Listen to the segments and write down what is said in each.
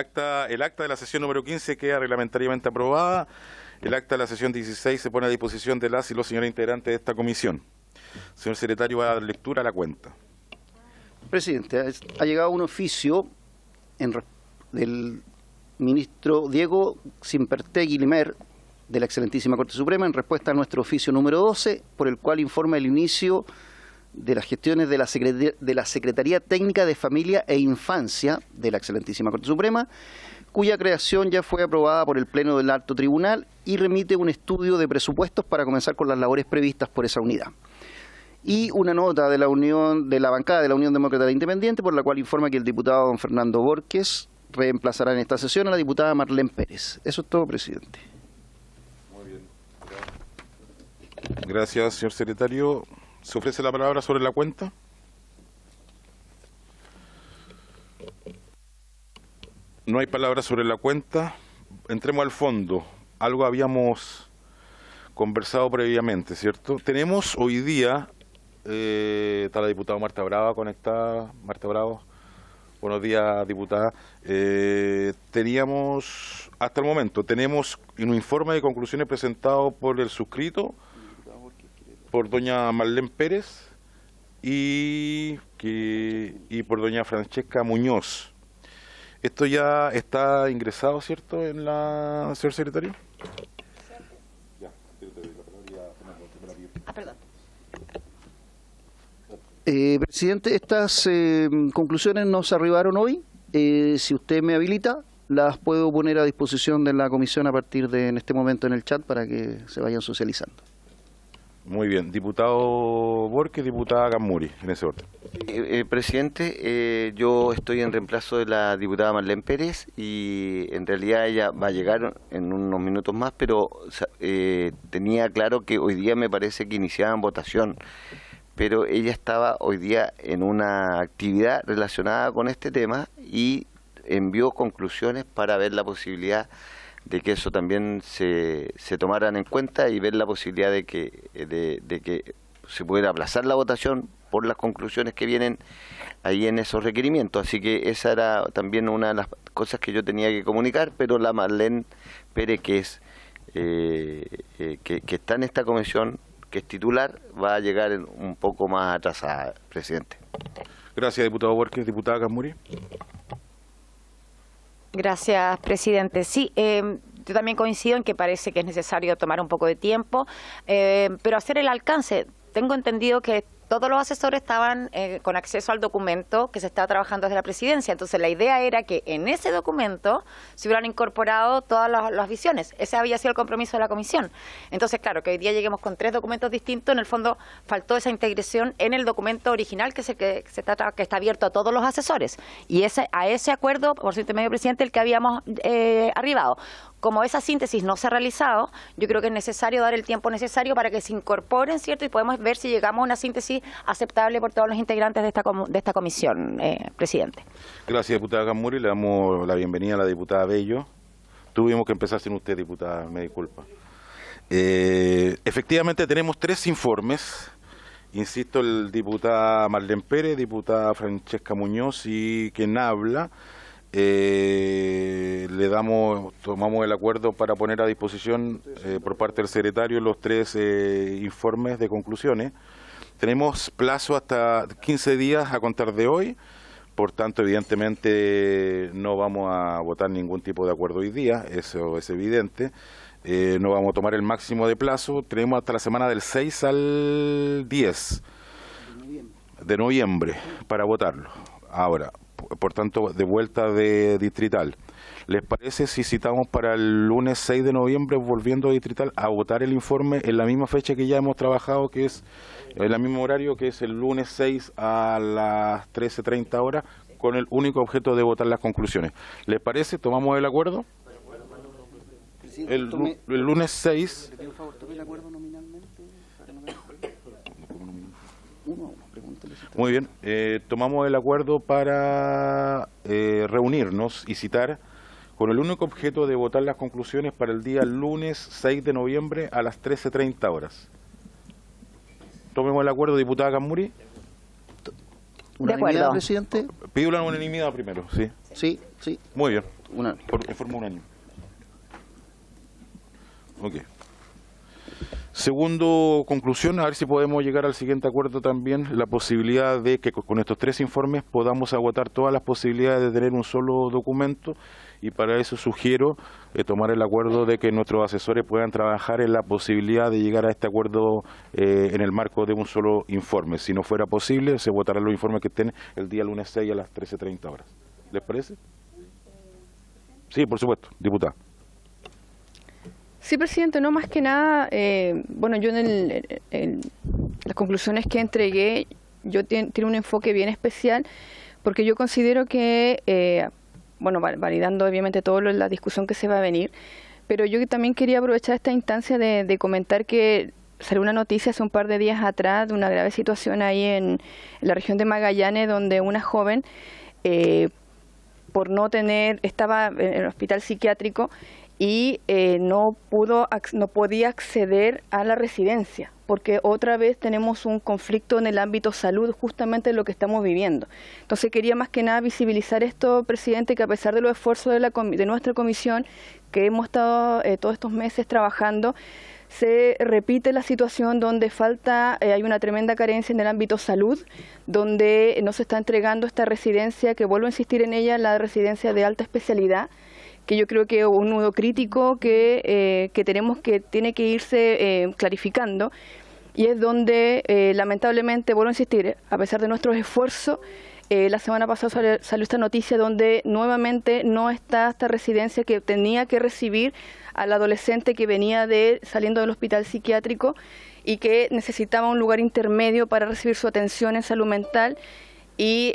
el acta, de la sesión número 15 queda reglamentariamente aprobada. El acta de la sesión 16 se pone a disposición de las y los señores integrantes de esta comisión. Señor secretario, va a dar lectura a la cuenta. Presidente, ha llegado un oficio del ministro Diego Simpertegui de la Excelentísima Corte Suprema en respuesta a nuestro oficio número 12, por el cual informa el inicio de las gestiones de la, Secretaría, Técnica de Familia e Infancia de la Excelentísima Corte Suprema, cuya creación ya fue aprobada por el Pleno del Alto Tribunal y remite un estudio de presupuestos para comenzar con las labores previstas por esa unidad y una nota de la Unión de la bancada de la Unión Demócrata Independiente por la cual informa que el diputado don Fernando Borges reemplazará en esta sesión a la diputada Marlene Pérez. Eso es todo, presidente. Muy bien. Gracias, señor secretario. ¿Se ofrece la palabra sobre la cuenta? No hay palabra sobre la cuenta. Entremos al fondo. Algo habíamos conversado previamente, ¿cierto? Tenemos hoy día, eh, está la diputada Marta Brava conectada. Marta Bravo, buenos días, diputada. Eh, teníamos, hasta el momento, tenemos un informe de conclusiones presentado por el suscrito por doña Marlene Pérez y, que, y por doña Francesca Muñoz. Esto ya está ingresado, ¿cierto, en la, señor secretario? presidente, estas eh, conclusiones nos arribaron hoy. Eh, si usted me habilita, las puedo poner a disposición de la comisión a partir de en este momento en el chat para que se vayan socializando. Muy bien, diputado Borges, diputada Gamuri, en ese orden. Eh, eh, presidente, eh, yo estoy en reemplazo de la diputada Marlene Pérez y en realidad ella va a llegar en unos minutos más, pero tenía claro que hoy día me parece que iniciaban votación, pero ella estaba hoy día en una actividad relacionada con este tema y envió conclusiones para ver la posibilidad de que eso también se, se tomaran en cuenta y ver la posibilidad de que, de, que se pudiera aplazar la votación por las conclusiones que vienen ahí en esos requerimientos. Así que esa era también una de las cosas que yo tenía que comunicar, pero la Marlene Pérez, que eh, eh, que, está en esta comisión, que es titular, va a llegar un poco más atrasada, presidente. Gracias, diputado Borges. Diputada Casmuri. Gracias, presidente. Sí, eh, yo también coincido en que parece que es necesario tomar un poco de tiempo, eh, pero hacer el alcance. Tengo entendido que todos los asesores estaban eh, con acceso al documento que se estaba trabajando desde la presidencia. Entonces, la idea era que en ese documento se hubieran incorporado todas las, visiones. Ese había sido el compromiso de la comisión. Entonces, claro, que hoy día lleguemos con tres documentos distintos, en el fondo faltó esa integración en el documento original que, se, se está, que está abierto a todos los asesores. Y ese, a ese acuerdo, por cierto, medio presidente, el que habíamos eh, arribado. Como esa síntesis no se ha realizado, yo creo que es necesario dar el tiempo necesario para que se incorporen, ¿cierto? Y podemos ver si llegamos a una síntesis aceptable por todos los integrantes de esta, de esta comisión, eh, presidente. Gracias, diputada Gamuri. Le damos la bienvenida a la diputada Bello. Tuvimos que empezar sin usted, diputada, me disculpa. Eh, efectivamente, tenemos tres informes insisto, el diputado Marlene Pérez, diputada Francesca Muñoz y quien habla, eh, le damos, tomamos el acuerdo para poner a disposición eh, por parte del secretario los tres eh, informes de conclusiones. Tenemos plazo hasta 15 días a contar de hoy, por tanto, evidentemente no vamos a votar ningún tipo de acuerdo hoy día, eso es evidente. Eh, no vamos a tomar el máximo de plazo, tenemos hasta la semana del 6 al 10 de noviembre para votarlo. Ahora, por tanto, de vuelta de distrital. ¿Les parece si citamos para el lunes 6 de noviembre, volviendo a distrital, a votar el informe en la misma fecha que ya hemos trabajado, que es el mismo horario, que es el lunes 6 a las 13.30 horas, con el único objeto de votar las conclusiones? ¿Les parece? ¿Tomamos el acuerdo? El, lunes 6... Muy bien, eh, tomamos el acuerdo para eh, reunirnos y citar con el único objeto de votar las conclusiones para el día lunes 6 de noviembre a las 13.30 horas. Tomemos el acuerdo, diputada Camuri. ¿Unanimidad, de acuerdo. presidente? Pido la unanimidad primero, sí. Sí, sí. Muy bien. Una. Por, forma unánime. Ok. Segundo, conclusión, a ver si podemos llegar al siguiente acuerdo también, la posibilidad de que con estos tres informes podamos agotar todas las posibilidades de tener un solo documento y para eso sugiero eh, tomar el acuerdo de que nuestros asesores puedan trabajar en la posibilidad de llegar a este acuerdo eh, en el marco de un solo informe. Si no fuera posible, se votarán los informes que estén el día lunes 6 a las 13.30 horas. ¿Les parece? Sí, por supuesto, diputada. Sí, presidente, no más que nada, eh, bueno, yo en, las conclusiones que entregué, yo tiene un enfoque bien especial, porque yo considero que, eh, bueno, validando obviamente toda la discusión que se va a venir, pero yo también quería aprovechar esta instancia de, comentar que salió una noticia hace un par de días atrás de una grave situación ahí en, la región de Magallanes, donde una joven, eh, por no tener, estaba en el hospital psiquiátrico, y eh, no, pudo, no podía acceder a la residencia, porque otra vez tenemos un conflicto en el ámbito salud, justamente lo que estamos viviendo. Entonces quería más que nada visibilizar esto, presidente, que a pesar de los esfuerzos de, nuestra comisión, que hemos estado eh, todos estos meses trabajando, se repite la situación donde falta, eh, hay una tremenda carencia en el ámbito salud, donde no se está entregando esta residencia, que vuelvo a insistir en ella, la residencia de alta especialidad, que yo creo que es un nudo crítico que, eh, tenemos que tiene que irse eh, clarificando y es donde eh, lamentablemente, vuelvo a insistir, a pesar de nuestros esfuerzos, la semana pasada salió, esta noticia donde nuevamente no está esta residencia que tenía que recibir al adolescente que venía de saliendo del hospital psiquiátrico y que necesitaba un lugar intermedio para recibir su atención en salud mental y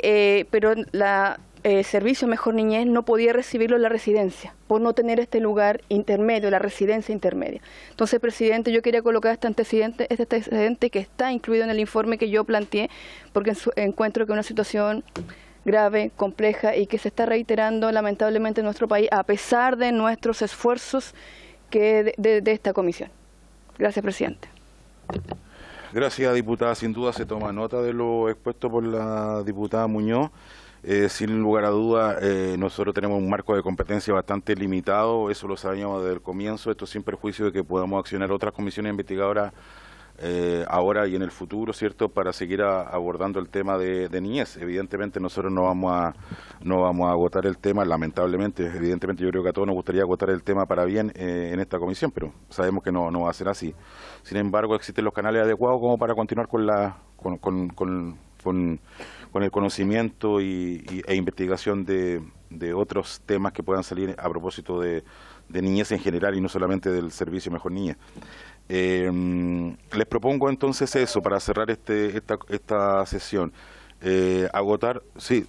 pero la eh, servicio Mejor Niñez no podía recibirlo en la residencia, por no tener este lugar intermedio, la residencia intermedia. Entonces, presidente, yo quería colocar este antecedente, este antecedente que está incluido en el informe que yo planteé, porque encuentro que es una situación grave, compleja y que se está reiterando lamentablemente en nuestro país, a pesar de nuestros esfuerzos de esta comisión. Gracias, presidente. Gracias, diputada. Sin duda se toma nota de lo expuesto por la diputada Muñoz. Eh, sin lugar a duda, eh, nosotros tenemos un marco de competencia bastante limitado, eso lo sabíamos desde el comienzo, esto sin perjuicio de que podamos accionar otras comisiones investigadoras eh, ahora y en el futuro, ¿cierto?, para seguir abordando el tema de, niñez. Evidentemente nosotros no vamos, a, no vamos a agotar el tema, lamentablemente, evidentemente yo creo que a todos nos gustaría agotar el tema para bien en esta comisión, pero sabemos que no, no va a ser así. Sin embargo, existen los canales adecuados como para continuar con la... con con, el conocimiento y, e investigación de, otros temas que puedan salir a propósito de, niñez en general y no solamente del servicio Mejor Niña. Em, les propongo entonces eso para cerrar este, esta, sesión. Eh, agotar, sí,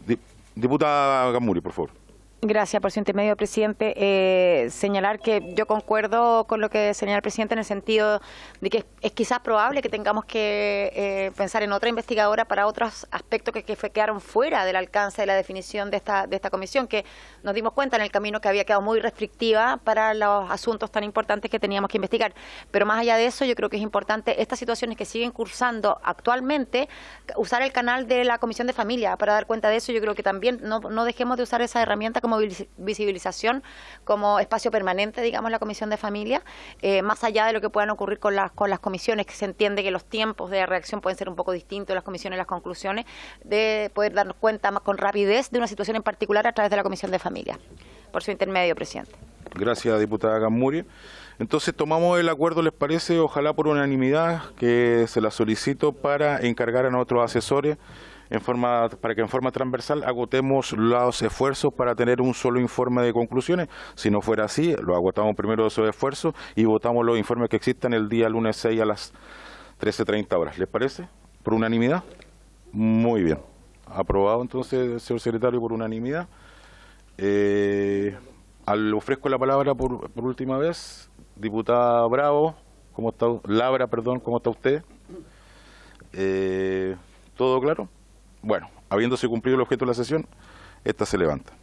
diputada Gamuri, por favor. Gracias por su intermedio, presidente. Eh, señalar que yo concuerdo con lo que señala el presidente en el sentido de que es, quizás probable que tengamos que eh, pensar en otra investigadora para otros aspectos que, quedaron fuera del alcance de la definición de esta, de esta comisión, que nos dimos cuenta en el camino que había quedado muy restrictiva para los asuntos tan importantes que teníamos que investigar. Pero más allá de eso, yo creo que es importante estas situaciones que siguen cursando actualmente, usar el canal de la Comisión de Familia para dar cuenta de eso. Yo creo que también no dejemos de usar esa herramienta como visibilización, como espacio permanente, digamos, la comisión de familia, eh, más allá de lo que puedan ocurrir con las, con las comisiones, que se entiende que los tiempos de reacción pueden ser un poco distintos, las comisiones, las conclusiones, de poder darnos cuenta con rapidez de una situación en particular a través de la comisión de familia. Por su intermedio, presidente. Gracias, diputada Gamuri. Entonces tomamos el acuerdo, ¿les parece? Ojalá por unanimidad que se la solicito para encargar a nuestros asesores en forma, para que en forma transversal agotemos los esfuerzos para tener un solo informe de conclusiones. Si no fuera así, lo agotamos primero esos esfuerzos y votamos los informes que existan el día lunes 6 a las 13.30 horas. ¿Les parece? ¿Por unanimidad? Muy bien. Aprobado entonces, señor secretario, por unanimidad. Eh, al, ofrezco la palabra por, última vez, diputada Bravo, ¿cómo está? Labra, perdón, ¿cómo está usted? Eh, ¿Todo claro? Bueno, habiéndose cumplido el objeto de la sesión, esta se levanta.